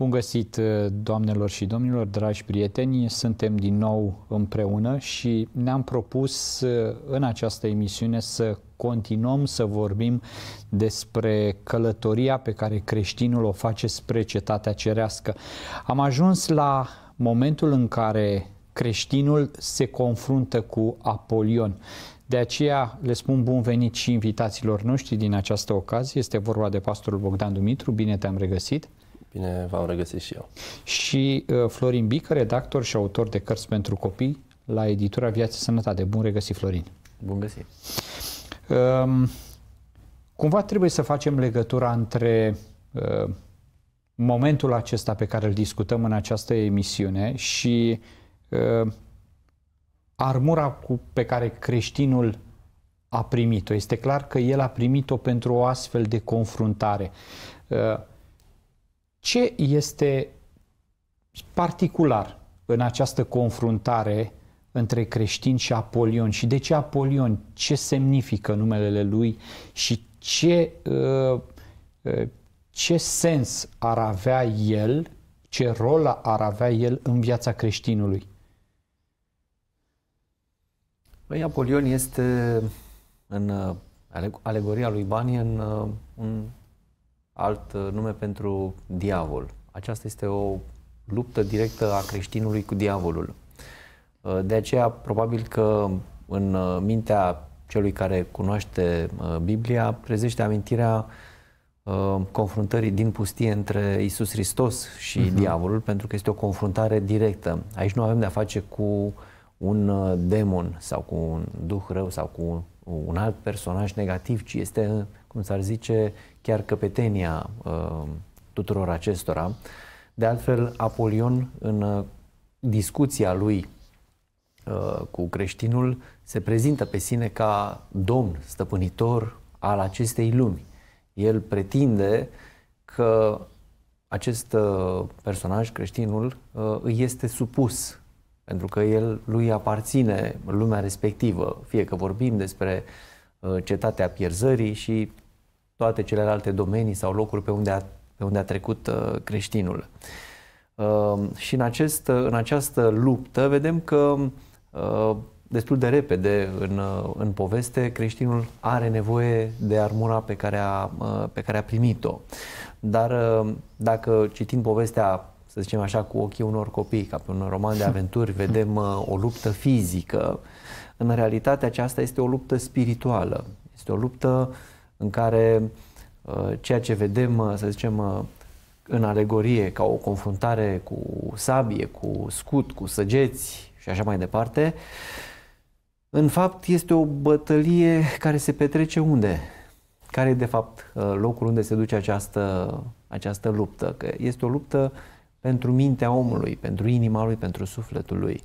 Bun găsit, uh, doamnelor și domnilor, dragi prieteni! Suntem din nou împreună și ne-am propus uh, în această emisiune să continuăm să vorbim despre călătoria pe care creștinul o face spre cetatea cerească. Am ajuns la momentul în care creștinul se confruntă cu Apolion. De aceea le spun bun venit și invitațiilor noștri din această ocazie. Este vorba de pastorul Bogdan Dumitru. Bine te-am regăsit! Bine v-am regăsit și eu. Și uh, Florin Bică, redactor și autor de cărți pentru copii la editura Viață Sănătate. Bun regăsit, Florin! Bun găsit! Um, cumva trebuie să facem legătura între uh, momentul acesta pe care îl discutăm în această emisiune și uh, armura cu, pe care creștinul a primit-o. Este clar că el a primit-o pentru o astfel de confruntare. Uh, ce este particular în această confruntare între creștin și Apolion și de ce Apolion, ce semnifică numelele lui și ce, uh, uh, ce sens ar avea el, ce rol ar avea el în viața creștinului? Păi Apolion este în uh, alegoria lui Banien un alt uh, nume pentru diavol. Aceasta este o luptă directă a creștinului cu diavolul. Uh, de aceea, probabil că în uh, mintea celui care cunoaște Biblia, trezește amintirea confruntării din pustie între Isus Hristos și uh-huh. diavolul, pentru că este o confruntare directă. Aici nu avem de-a face cu un demon sau cu un duh rău sau cu un alt personaj negativ, ci este cum s-ar zice, chiar căpetenia uh, tuturor acestora. De altfel, Apolion, în uh, discuția lui uh, cu creștinul, se prezintă pe sine ca domn, stăpânitor al acestei lumi. El pretinde că acest personaj, creștinul, îi este supus, pentru că el lui aparține lumea respectivă, fie că vorbim despre cetatea pierzării și toate celelalte domenii sau locuri pe unde a, pe unde a trecut uh, creștinul. Uh, și în, acest, uh, în această luptă vedem că uh, destul de repede în, uh, în poveste, creștinul are nevoie de armura pe care a, uh, pe care a primit-o. Dar dacă citim povestea, să zicem așa, cu ochii unor copii, ca pe un roman de aventuri, vedem o luptă fizică, în realitate aceasta este o luptă spirituală. Este o luptă uh, în care uh, ceea ce vedem, uh, să zicem, uh, în alegorie ca o confruntare cu sabie, cu scut, cu săgeți și așa mai departe, în fapt este o bătălie care se petrece unde? Care e de fapt locul unde se duce această, această luptă? Că este o luptă pentru mintea omului, pentru inima lui, pentru sufletul lui.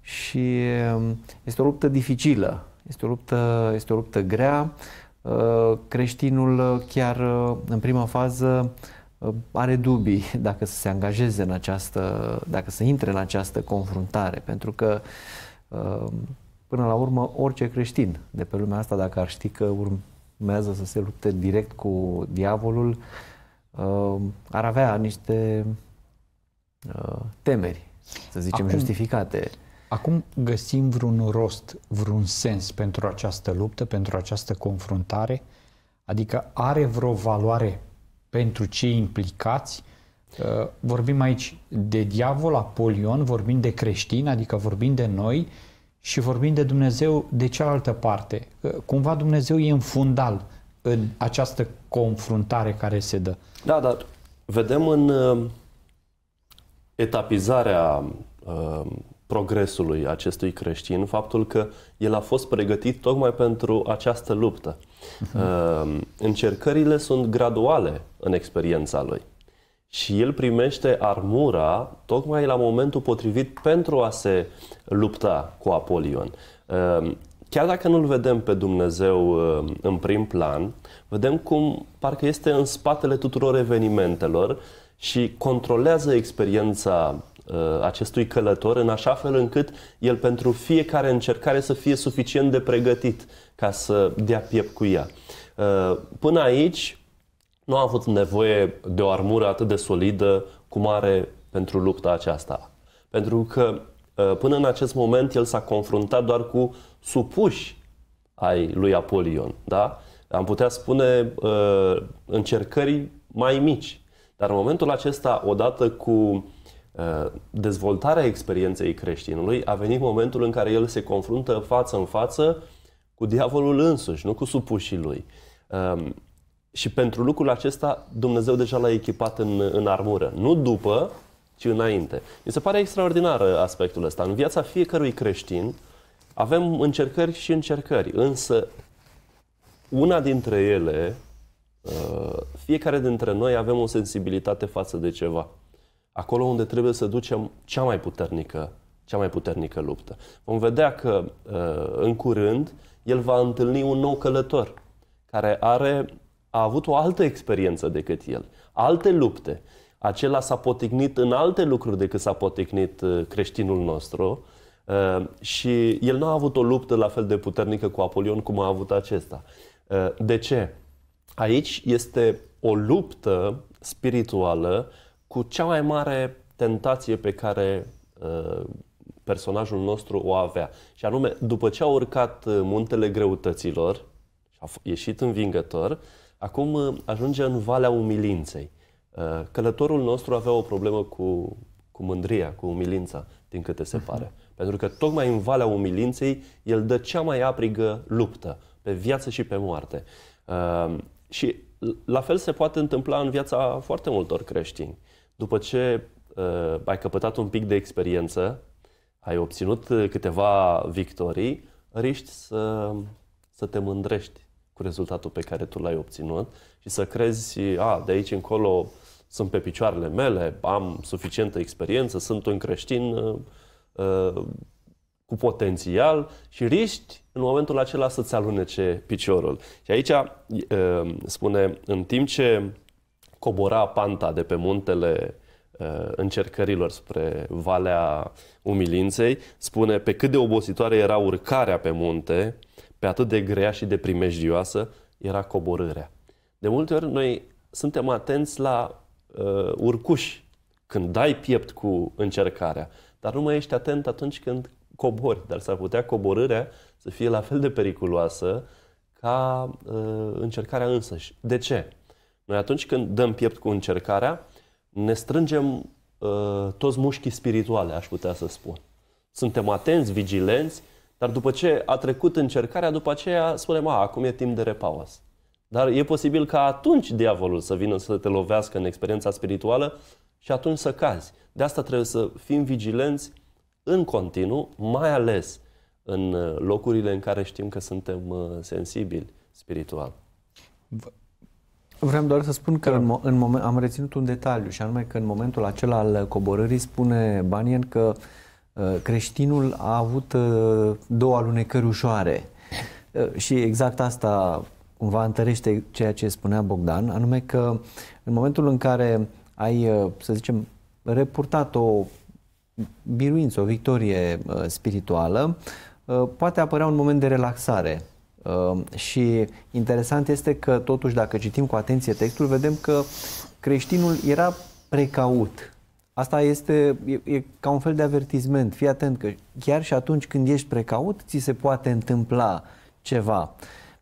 Și um, este o luptă dificilă, este o luptă, este o luptă grea, Uh, creștinul uh, chiar uh, în prima fază are dubii dacă să se angajeze în această, dacă să intre în această confruntare, pentru că până la urmă orice creștin de pe lumea asta, dacă ar ști că urmează să se lupte direct cu diavolul, ar avea niște temeri, să zicem, Acum, justificate. Acum găsim vreun rost, vreun sens pentru această luptă, pentru această confruntare? Adică are vreo valoare pentru cei implicați? Uh, vorbim aici de diavol, Apolion, vorbim de creștini, adică vorbim de noi și vorbim de Dumnezeu de cealaltă parte. Uh, cumva Dumnezeu e în fundal în această confruntare care se dă. Da, dar vedem în uh, etapizarea progresului acestui creștin faptul că el a fost pregătit tocmai pentru această luptă. Uh-huh. Încercările sunt graduale în experiența lui și el primește armura tocmai la momentul potrivit pentru a se lupta cu Apolion. Ehm, chiar dacă nu-l vedem pe Dumnezeu ehm, în prim plan, vedem cum parcă este în spatele tuturor evenimentelor și controlează experiența Uh, acestui călător în așa fel încât el pentru fiecare încercare să fie suficient de pregătit ca să dea piept cu ea. Uh, până aici nu a avut nevoie de o armură atât de solidă cum are pentru lupta aceasta. Pentru că uh, până în acest moment el s-a confruntat doar cu supuși ai lui Apolion, da? Am putea spune încercări mai mici. Dar în momentul acesta, odată cu dezvoltarea experienței creștinului a venit momentul în care el se confruntă față în față cu diavolul însuși, nu cu supușii lui. Um, și pentru lucrul acesta Dumnezeu deja l-a echipat în, în armură. Nu după, ci înainte. Mi se pare extraordinar uh, aspectul ăsta. În viața fiecărui creștin avem încercări și încercări, însă una dintre ele, uh, fiecare dintre noi avem o sensibilitate față de ceva acolo unde trebuie să ducem cea mai puternică, cea mai puternică luptă. Vom vedea că uh, în curând el va întâlni un nou călător care are, a avut o altă experiență decât el, alte lupte. Acela s-a potignit în alte lucruri decât s-a potignit uh, creștinul nostru uh, și el nu a avut o luptă la fel de puternică cu Apolion cum a avut acesta. De ce? Aici este o luptă spirituală cu cea mai mare tentație pe care uh, personajul nostru o avea. Și anume, după ce a urcat uh, muntele greutăților și a ieșit învingător, acum uh, ajunge în valea umilinței. Uh, călătorul nostru avea o problemă cu, cu mândria, cu umilința, din câte se mhm. pare. Pentru că tocmai în valea umilinței el dă cea mai aprigă luptă, pe viață și pe moarte. Și la fel se poate întâmpla în viața foarte multor creștini după ce uh, ai căpătat un pic de experiență, ai obținut uh, câteva victorii, riști să, să te mândrești cu rezultatul pe care tu l-ai obținut și să crezi, a, de aici încolo sunt pe picioarele mele, am suficientă experiență, sunt un creștin uh, uh cu potențial și riști în momentul acela să-ți alunece piciorul. Și aici uh, spune, în timp ce cobora panta de pe muntele uh, încercărilor spre Valea Umilinței, spune pe cât de obositoare era urcarea pe munte, pe atât de grea și de primejdioasă era coborârea. De multe ori noi suntem atenți la uh, urcuși când dai piept cu încercarea, dar nu mai ești atent atunci când cobori, dar s-ar putea coborârea să fie la fel de periculoasă ca uh, încercarea însăși. De ce? Noi atunci când dăm piept cu încercarea, ne strângem uh, toți mușchii spirituale, aș putea să spun. Suntem atenți, vigilenți, dar după ce a trecut încercarea, după aceea spunem, a, ah, acum e timp de repaus. Dar e posibil ca atunci diavolul să vină să te lovească în experiența spirituală și atunci să cazi. De asta trebuie să fim vigilenți în continuu, mai ales în locurile în care știm că suntem ă, sensibili spiritual. Vreau doar să spun că da. în, în moment, am reținut un detaliu și anume că în momentul acela al coborării spune Banien că uh, creștinul a avut uh, două alunecări ușoare uh, și exact asta cumva întărește ceea ce spunea Bogdan, anume că în momentul în care ai, uh, să zicem, repurtat o biruință, o victorie uh, spirituală, uh, poate apărea un moment de relaxare Ehm, și interesant este că totuși dacă citim cu atenție textul, vedem că creștinul era precaut. Asta este e, e ca un fel de avertisment. Fii atent că chiar și atunci când ești precaut, ți se poate întâmpla ceva.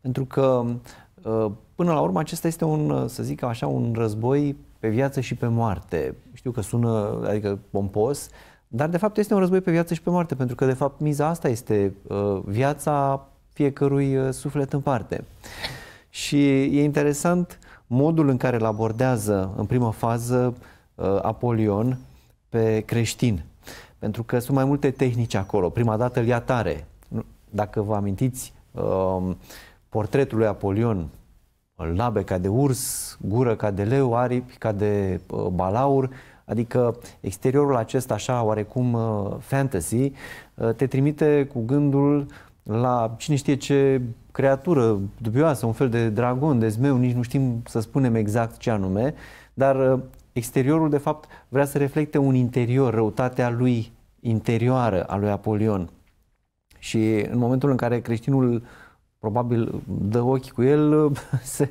Pentru că ehm, până la urmă acesta este un, să zic așa, un război pe viață și pe moarte. Știu că sună, adică pompos, dar de fapt este un război pe viață și pe moarte, pentru că de fapt miza asta este ehm, viața fiecărui uh, suflet în parte. Și e interesant modul în care îl abordează în prima fază uh, Apolion pe creștin. Pentru că sunt mai multe tehnici acolo. Prima dată îl ia tare. Dacă vă amintiți um, portretul lui Apolion, labe ca de urs, gură ca de leu, aripi ca de uh, balaur, Adică exteriorul acesta așa oarecum fantasy te trimite cu gândul la cine știe ce creatură dubioasă, un fel de dragon, de zmeu, nici nu știm să spunem exact ce anume, dar uh, exteriorul, de fapt, vrea să reflecte un interior, răutatea lui interioară a lui Apolion. Și în momentul în care creștinul probabil dă ochi cu el, uh, se,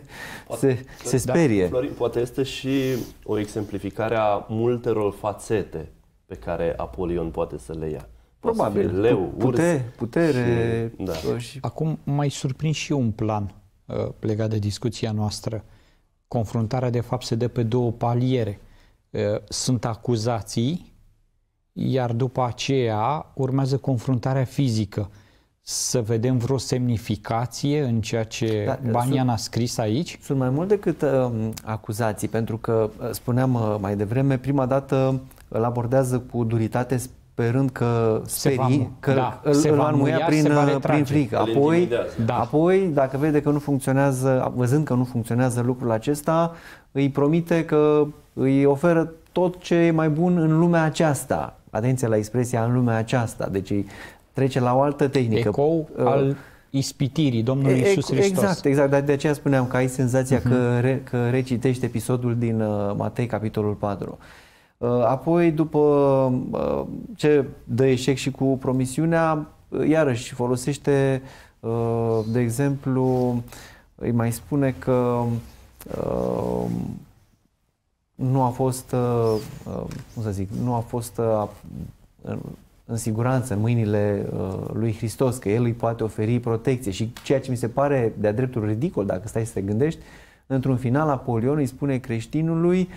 poate, se, se sperie. Dacă, Florin, poate este și o exemplificare a multelor fațete pe care Apolion poate să le ia. Probabil, leu, Pute, urs. Putere. Și, da. și... Acum mai surprins și eu un plan uh, legat de discuția noastră. Confruntarea, de fapt, se dă pe două paliere. Uh, sunt acuzații, iar după aceea urmează confruntarea fizică. Să vedem vreo semnificație în ceea ce da, Banian a scris aici? Sunt mai mult decât uh, acuzații, pentru că, uh, spuneam uh, mai devreme, prima dată îl abordează cu duritate sperând că sperii, că da, îl, se îl va înmuia prin, uh, prin frică. Apoi, da. apoi, dacă vede că nu funcționează, văzând că nu funcționează lucrul acesta, îi promite că îi oferă tot ce e mai bun în lumea aceasta. Atenție la expresia în lumea aceasta. Deci trece la o altă tehnică. Ecou uh, al ispitirii Domnului Iisus Hristos. Exact, exact, dar de aceea spuneam că ai senzația uh-huh. că, re, că recitești episodul din uh, Matei, capitolul 4. Uh, apoi, după uh, ce dă eșec și cu promisiunea, uh, iarăși folosește, de exemplu, îi mai spune că nu a fost, cum să zic, nu a fost în siguranță în mâinile lui Hristos, că El îi poate oferi protecție și ceea ce mi se pare de-a dreptul ridicol, dacă stai să te gândești, într-un final Apolion îi spune creștinului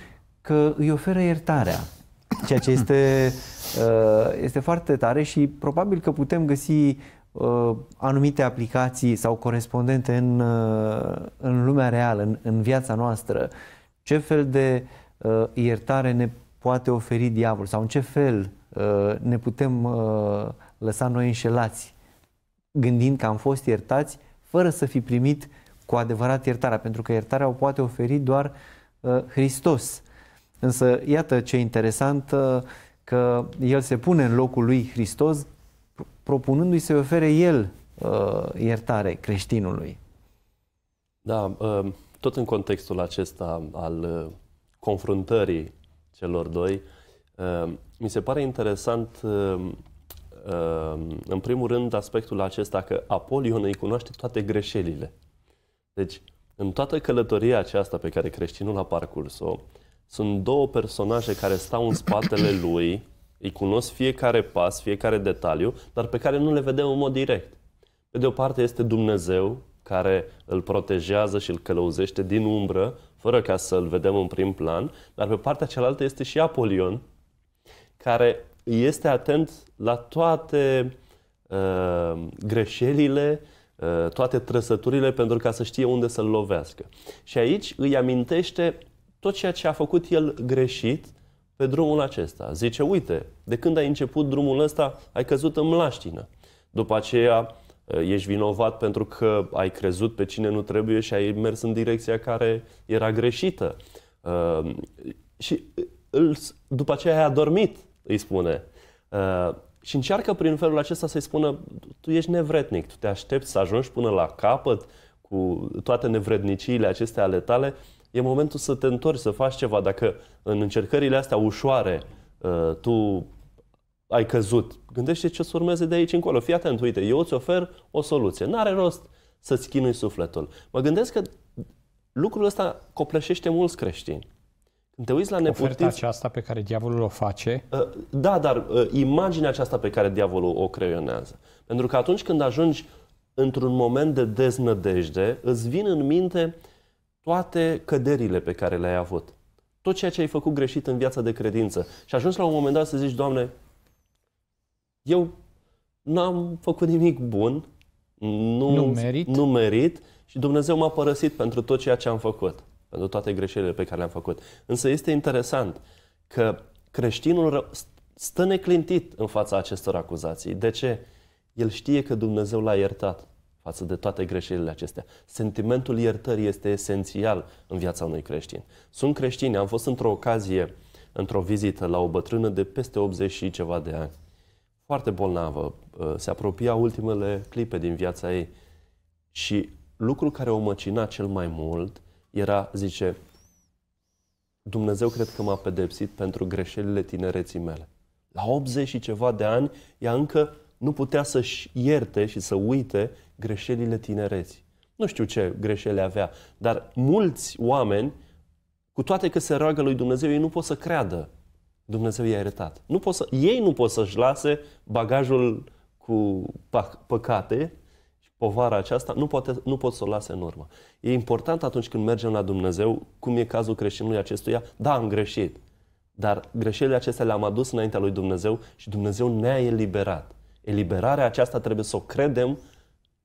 că îi oferă iertarea, ceea ce este, uh, este foarte tare și probabil că putem găsi uh, anumite aplicații sau corespondente în, uh, în lumea reală, în, în viața noastră. Ce fel de iertare ne poate oferi diavol sau în ce fel ne putem lăsa noi înșelați gândind că am fost iertați fără să fi primit cu adevărat iertarea, pentru că iertarea o poate oferi doar Hristos. Însă, iată ce interesant uh, că el se pune în locul lui Hristos, propunându-i să-i ofere el uh, iertare creștinului. Da, uh, tot în contextul acesta al uh, confruntării celor doi, uh, mi se pare interesant, uh, uh, în primul rând, aspectul acesta că Apolion îi cunoaște toate greșelile. Deci, în toată călătoria aceasta pe care creștinul a parcurs-o, sunt două personaje care stau în spatele lui, îi cunosc fiecare pas, fiecare detaliu, dar pe care nu le vedem în mod direct. Pe de o parte este Dumnezeu, care îl protejează și îl călăuzește din umbră, fără ca să-l vedem în prim plan, dar pe partea cealaltă este și Apolion, care este atent la toate uh, greșelile, uh, toate trăsăturile pentru ca să știe unde să-l lovească. Și aici îi amintește tot ceea ce a făcut el greșit pe drumul acesta. Zice, uite, de când ai început drumul ăsta, ai căzut în mlaștină. După aceea, eh, ești vinovat pentru că ai crezut pe cine nu trebuie și ai mers în direcția care era greșită. Ehm, și eh, după aceea ai adormit, îi spune. Ehm, și încearcă prin felul acesta să-i spună, tu ești nevretnic, tu te aștepți să ajungi până la capăt cu toate nevredniciile acestea ale tale e momentul să te întorci, să faci ceva. Dacă în încercările astea ușoare uh, tu ai căzut, gândește ce să urmeze de aici încolo. Fii atent, uite, eu îți ofer o soluție. N-are rost să-ți chinui sufletul. Mă gândesc că lucrul ăsta copleșește mulți creștini. Când te uiți la neputință... Oferta aceasta pe care diavolul o face... Uh, da, dar uh, imaginea aceasta pe care diavolul o creionează. Pentru că atunci când ajungi într-un moment de deznădejde, îți vin în minte uh, toate căderile pe care le-ai avut, tot ceea ce ai făcut greșit în viața de credință și ajungi la un moment dat să zici, Doamne, eu n-am făcut nimic bun, nu, nu, merit. nu merit și Dumnezeu m-a părăsit pentru tot ceea ce am făcut, pentru toate greșelile pe care le-am făcut. Însă este interesant că creștinul stă neclintit în fața acestor acuzații. De ce? El știe că Dumnezeu l-a iertat față de toate greșelile acestea. Sentimentul iertării este esențial în viața unui creștin. Sunt creștini, am fost într-o ocazie, într-o vizită la o bătrână de peste 80 și ceva de ani. Foarte bolnavă, uh, se apropia ultimele clipe din viața ei și lucrul care o măcina cel mai mult era, zice, Dumnezeu cred că m-a pedepsit pentru greșelile tinereții mele. La 80 și ceva de ani, ea încă nu putea să-și ierte și să uite greșelile tinereții. Nu știu ce greșele avea, dar mulți oameni, cu toate că se roagă lui Dumnezeu, ei nu pot să creadă. Dumnezeu i-a iertat. Nu pot să, ei nu pot să-și lase bagajul cu păcate și povara aceasta, nu, poate, nu pot să o lase în urmă. E important atunci când mergem la Dumnezeu, cum e cazul creștinului acestuia, da, am greșit, dar greșelile acestea le-am adus înaintea lui Dumnezeu și Dumnezeu ne-a eliberat. Eliberarea aceasta trebuie să o credem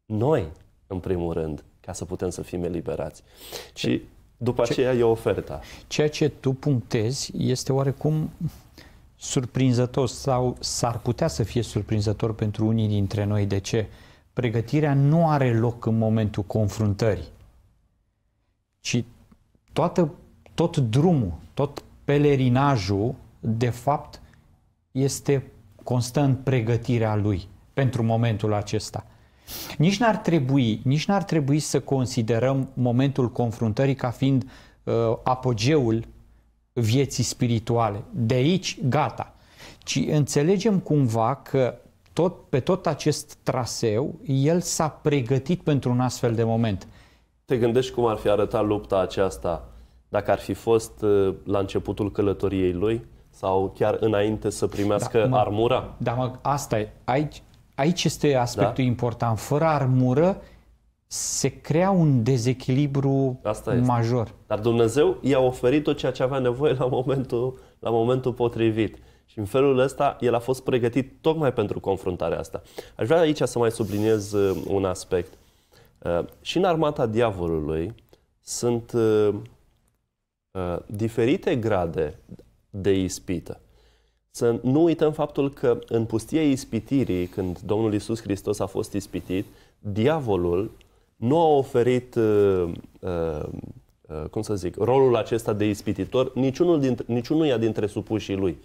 noi, în primul rând, ca să putem să fim eliberați. Și după ce, aceea e oferta. Ceea ce tu punctezi este oarecum surprinzător sau s-ar putea să fie surprinzător pentru unii dintre noi. De ce? Pregătirea nu are loc în momentul confruntării, ci toată, tot drumul, tot pelerinajul, de fapt, este constă în pregătirea lui pentru momentul acesta. Nici n-ar trebui, nici n-ar trebui să considerăm momentul confruntării ca fiind uh, apogeul vieții spirituale. De aici, gata. Ci înțelegem cumva că tot, pe tot acest traseu, el s-a pregătit pentru un astfel de moment. Te gândești cum ar fi arătat lupta aceasta dacă ar fi fost uh, la începutul călătoriei lui sau chiar înainte să primească da, mă, armura? Da, mă, asta e. Aici, aici este aspectul da? important. Fără armură se crea un dezechilibru Asta este. major. Dar Dumnezeu i-a oferit tot ceea ce avea nevoie la momentul, la momentul potrivit. Și în felul ăsta, el a fost pregătit tocmai pentru confruntarea asta. Aș vrea aici să mai subliniez uh, un aspect. Uh, și în armata diavolului sunt uh, diferite grade de ispită. Să nu uităm faptul că în pustia ispitirii, când Domnul Isus Hristos a fost ispitit, diavolul nu a oferit, uh, uh, uh, cum să zic, rolul acesta de ispititor niciunul dintre, niciunuia dintre supușii lui.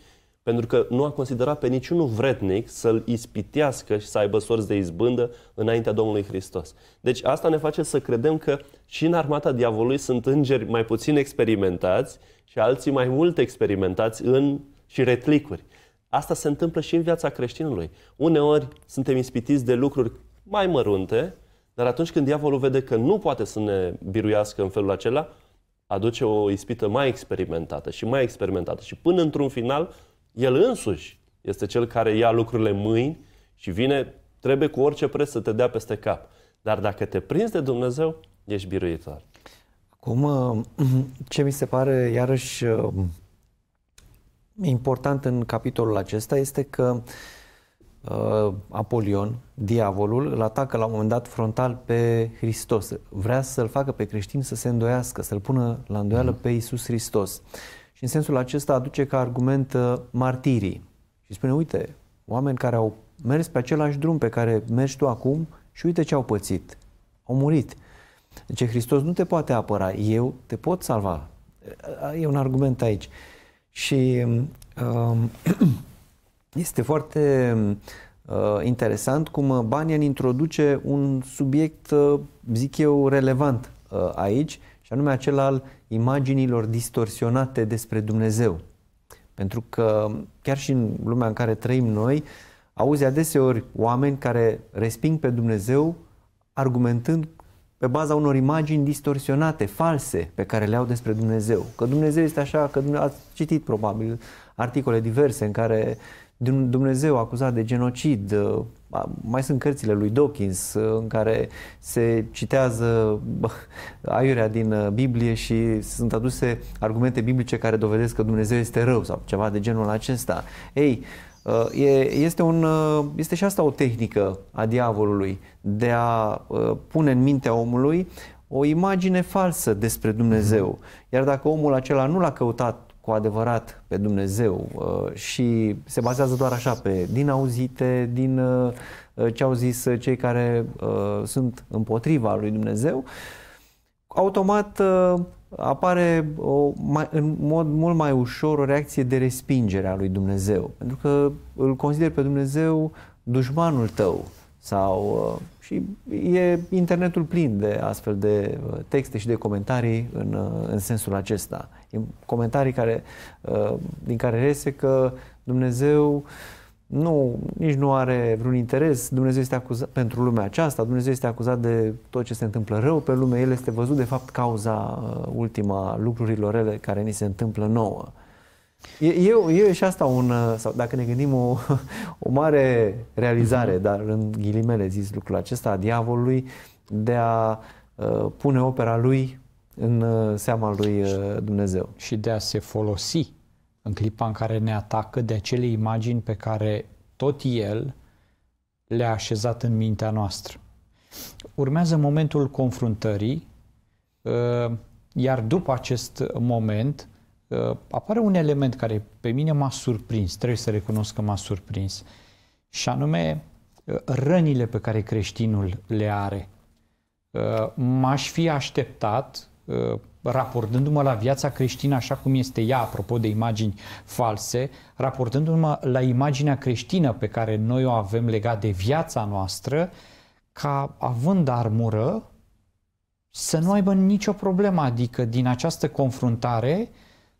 Pentru că nu a considerat pe niciunul vretnic să-l ispitească și să aibă sorți de izbândă înaintea Domnului Hristos. Deci asta ne face să credem că și în armata diavolului sunt îngeri mai puțin experimentați și alții mai mult experimentați în și retlicuri. Asta se întâmplă și în viața creștinului. Uneori suntem ispitiți de lucruri mai mărunte, dar atunci când diavolul vede că nu poate să ne biruiască în felul acela, aduce o ispită mai experimentată și mai experimentată. Și până într-un final, el însuși este cel care ia lucrurile mâini și vine, trebuie cu orice preț să te dea peste cap. Dar dacă te prinzi de Dumnezeu, ești biruitor. Acum, ce mi se pare iarăși uh, important în capitolul acesta este că uh, Apolion, diavolul, îl atacă la un moment dat frontal pe Hristos. Vrea să-l facă pe creștin să se îndoiască, să-l pună la îndoială mhm. pe Isus Hristos. Și în sensul acesta aduce ca argument uh, martirii. Și spune, uite, oameni care au mers pe același drum pe care mergi tu acum și uite ce au pățit. Au murit. Deci Hristos nu te poate apăra, eu te pot salva. E un argument aici. Uh, și uh, este foarte uh, interesant cum uh, Banian introduce un subiect, uh, zic eu, relevant uh, aici, și anume acela al imaginilor distorsionate despre Dumnezeu. Pentru că um, chiar și în lumea în care trăim noi, auzi adeseori oameni care resping pe Dumnezeu argumentând pe baza unor imagini distorsionate, false, pe care le au despre Dumnezeu. Că Dumnezeu este așa, că ați citit probabil articole diverse în care Dumnezeu acuzat de genocid, uh, mai sunt cărțile lui Dawkins uh, în care se citează uh, aiurea din Biblie și sunt aduse argumente biblice care dovedesc că Dumnezeu este rău sau ceva de genul acesta. Ei, este, un, uh, este și asta o tehnică a diavolului de a uh, pune în mintea omului o imagine falsă despre Dumnezeu. Mhm. Iar dacă omul acela nu l-a căutat cu adevărat pe Dumnezeu uh, și se bazează doar așa pe din auzite, din ce au zis cei care sunt împotriva lui Dumnezeu, automat apare o, mai, în mod mult mai ușor o reacție de respingere a lui Dumnezeu, pentru că îl consider pe Dumnezeu dușmanul tău sau uh, și e internetul plin de astfel de uh, texte și de comentarii în, uh, în sensul acesta. Comentarii care, din care rese că Dumnezeu uh, nu, nici nu are vreun interes. Dumnezeu este acuzat pentru lumea aceasta, Dumnezeu este acuzat de tot ce se întâmplă rău pe lume, El este văzut de fapt cauza uh, ultima lucrurilor rele care ni se întâmplă nouă. Eu, eu e și asta un, uh, sau dacă ne gândim o, o mare realizare, mhm. dar în ghilimele zis lucrul acesta, a diavolului, de a uh, pune opera lui în uh, seama lui uh, Dumnezeu. Și de a se folosi în clipa în care ne atacă de acele imagini pe care tot el le-a așezat în mintea noastră. Urmează momentul confruntării, uh, iar după acest moment uh, apare un element care pe mine m-a surprins, trebuie să recunosc că m-a surprins, și anume uh, rănile pe care creștinul le are. M-aș fi așteptat Uh, raportându-mă la viața creștină așa cum este ea, apropo de imagini false, raportându-mă la imaginea creștină pe care noi o avem legat de viața noastră, ca având armură, să nu aibă nicio problemă, adică din această confruntare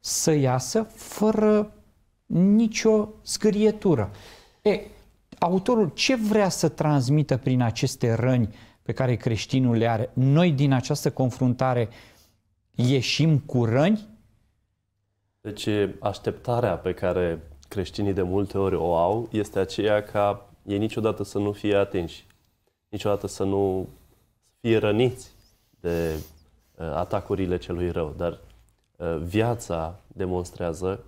să iasă fără nicio scârietură. E, autorul ce vrea să transmită prin aceste răni pe care creștinul le are? Noi din această confruntare uh, ieșim cu răni? Deci așteptarea pe care creștinii de multe ori o au este aceea ca ei niciodată să nu fie atinși, niciodată să nu fie răniți de atacurile celui rău. Dar viața demonstrează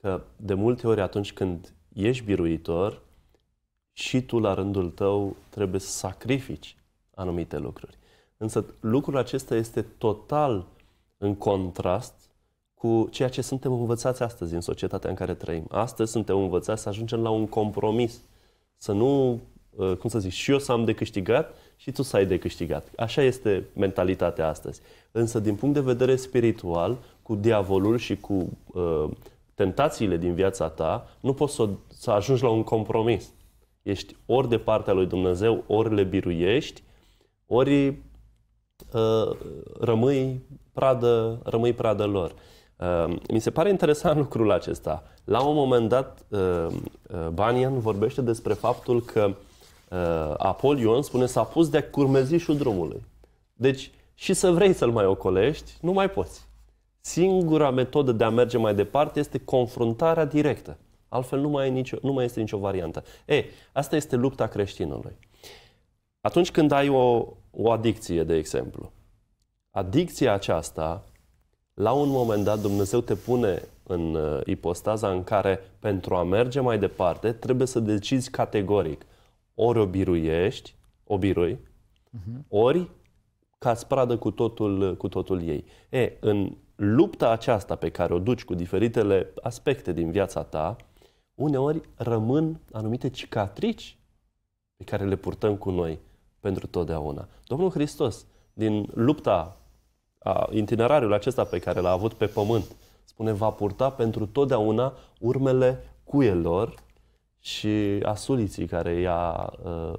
că de multe ori atunci când ești biruitor, și tu la rândul tău trebuie să sacrifici anumite lucruri. Însă lucrul acesta este total în contrast cu ceea ce suntem învățați astăzi în societatea în care trăim. Astăzi suntem învățați să ajungem la un compromis, să nu, uh, cum să zic, și eu să am de câștigat și tu să ai de câștigat. Așa este mentalitatea astăzi. Însă, din punct de vedere spiritual, cu diavolul și cu uh, tentațiile din viața ta, nu poți să, să ajungi la un compromis. Ești ori de partea lui Dumnezeu, ori le biruiești, ori Uh, rămâi pradă, rămâi pradă lor. Uh, mi se pare interesant lucrul acesta. La un moment dat, uh, Banian vorbește despre faptul că Apolion spune s-a pus de-a curmezișul drumului. Deci și să vrei să-l mai ocolești, nu mai poți. Singura metodă de a merge mai departe este confruntarea directă. Altfel nu mai, ai nicio, nu mai este nicio variantă. E, asta este lupta creștinului. Atunci când ai o, o adicție, de exemplu. Adicția aceasta, la un moment dat, Dumnezeu te pune în uh, ipostaza în care, pentru a merge mai departe, trebuie să decizi categoric. Ori o biruiești, o birui, uh-huh. ori ca spradă cu totul, cu totul ei. E, în lupta aceasta pe care o duci cu diferitele aspecte din viața ta, uneori rămân anumite cicatrici pe care le purtăm cu noi pentru totdeauna. Domnul Hristos, din lupta, a, itinerariul acesta pe care l-a avut pe pământ, spune, va purta pentru totdeauna urmele cuielor și a suliții care i-a uh,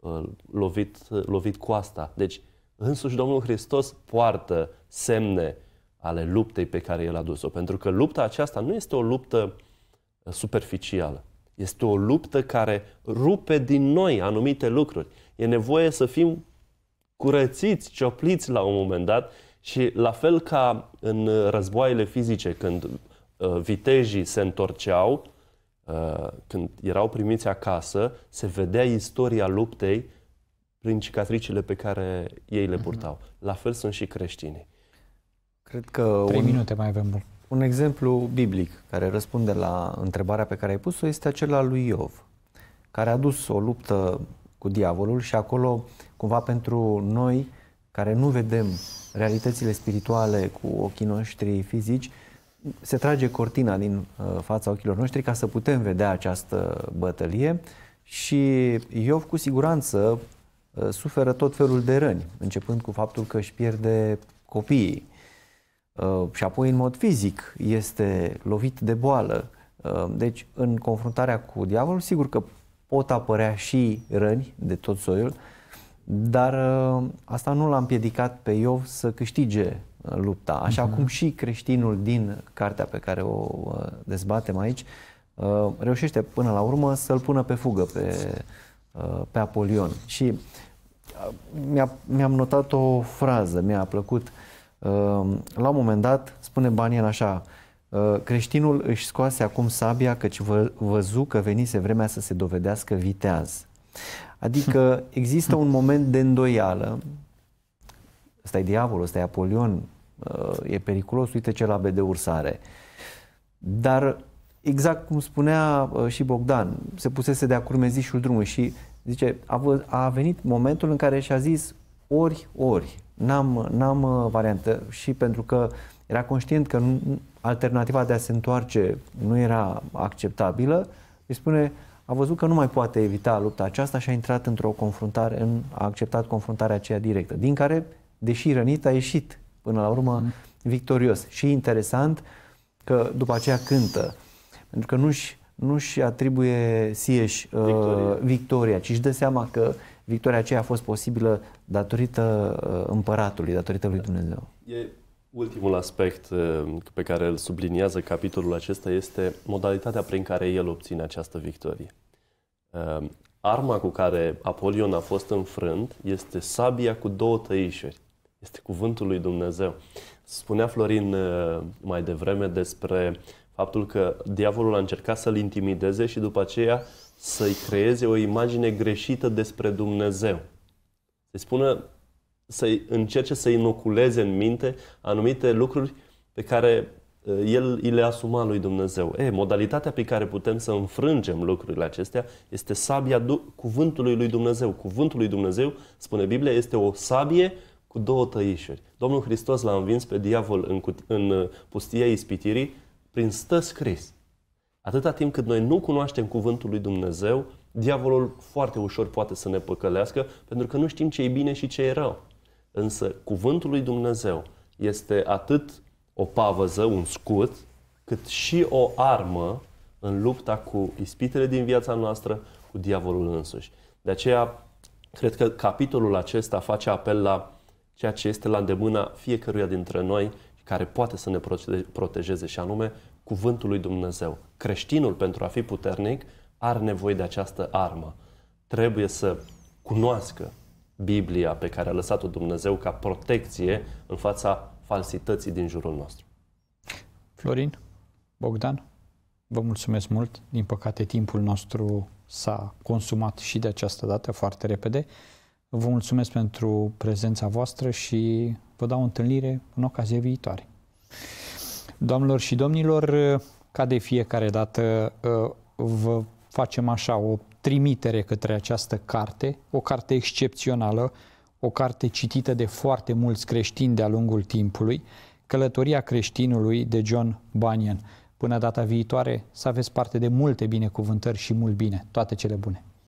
uh, lovit, uh, lovit coasta. Deci, însuși Domnul Hristos poartă semne ale luptei pe care El a dus-o. Pentru că lupta aceasta nu este o luptă ă, superficială. Este o luptă care rupe din noi anumite lucruri e nevoie să fim curățiți, ciopliți la un moment dat și la fel ca în războaiele fizice, când uh, vitejii se întorceau, uh, când erau primiți acasă, se vedea istoria luptei prin cicatricile pe care ei le mhm. purtau. Uh-huh. La fel sunt și creștinii. Cred că... Trei un, minute mai avem. Un exemplu biblic care răspunde la întrebarea pe care ai pus-o este acela lui Iov, care a dus o luptă cu diavolul și acolo, cumva pentru noi, care nu vedem realitățile spirituale cu ochii noștri fizici, se trage cortina din uh, fața ochilor noștri ca să putem vedea această bătălie și Iov cu siguranță uh, suferă tot felul de răni, începând cu faptul că își pierde copiii uh, și apoi în mod fizic este lovit de boală. Deci în confruntarea cu diavolul, sigur că pot apărea și răni de tot soiul, dar uh, asta nu l-a împiedicat pe Iov să câștige uh, lupta, așa uh-huh. cum și creștinul din cartea pe care o uh, dezbatem aici reușește până la urmă să-l pună pe fugă pe, pe Apolion. Și mi-a, mi-am notat o frază, mi-a plăcut. La un moment dat spune Banian așa, Uh, creștinul își scoase acum sabia căci vă, văzu că venise vremea să se dovedească viteaz. Adică există un moment de îndoială. Ăsta e diavolul, ăsta e Apolion, uh, e periculos, uite ce labe de ursare. Dar exact cum spunea uh, și Bogdan, se pusese de-a curmezișul drumului și zice, a, a venit momentul în care și-a zis ori, ori, n-am, n-am uh, variantă și pentru că era conștient că alternativa de a se întoarce nu era acceptabilă, îi spune, a văzut că nu mai poate evita lupta aceasta și a intrat într-o confruntare, în, a acceptat confruntarea aceea directă, din care, deși rănit, a ieșit până la urmă mm. victorios. Și interesant că după aceea cântă, pentru că nu-și nu-și atribuie sieși uh, victoria, ci își dă seama că victoria aceea a fost posibilă datorită uh, împăratului, datorită lui Dumnezeu. E ultimul aspect uh, pe care îl subliniază capitolul acesta este modalitatea prin care el obține această victorie. Uh, arma cu care Apolion a fost înfrânt este sabia cu două tăișuri. Este cuvântul lui Dumnezeu. Spunea Florin mai devreme despre faptul că diavolul a încercat să-l intimideze și după aceea să-i creeze o imagine greșită despre Dumnezeu. să spune spună, să încerce să inoculeze în minte anumite lucruri pe care eh, el îi le asuma lui Dumnezeu. E, modalitatea pe care putem să înfrângem lucrurile acestea este sabia cuvântului lui Dumnezeu. Cuvântul lui Dumnezeu, spune Biblia, este o sabie cu două tăișuri. Domnul Hristos l-a învins pe diavol în, în eh, pustia ispitirii prin stă scris. Atâta timp cât noi nu cunoaștem cuvântul lui Dumnezeu, diavolul foarte ușor poate să ne păcălească pentru că nu știm ce e bine și ce e rău. Însă cuvântul lui Dumnezeu este atât o pavăză, un scut, cât și o armă în lupta cu ispitele din viața noastră, cu diavolul însuși. De aceea, cred că capitolul acesta face apel la ceea ce este la îndemâna fiecăruia dintre noi care poate să ne protejeze și anume cuvântul lui Dumnezeu. Creștinul, pentru a fi puternic, are nevoie de această armă. Trebuie să cunoască Biblia pe care a lăsat-o Dumnezeu ca protecție în fața falsității din jurul nostru. Florin, Bogdan, vă mulțumesc mult. Din păcate, timpul nostru s-a consumat și de această dată foarte repede. Vă mulțumesc pentru prezența voastră și vă dau întâlnire în ocazie viitoare. Doamnelor și domnilor, ca de fiecare dată vă facem așa o trimitere către această carte, o carte excepțională, o carte citită de foarte mulți creștini de-a lungul timpului, Călătoria creștinului de John Bunyan. Până data viitoare, să aveți parte de multe binecuvântări și mult bine. Toate cele bune!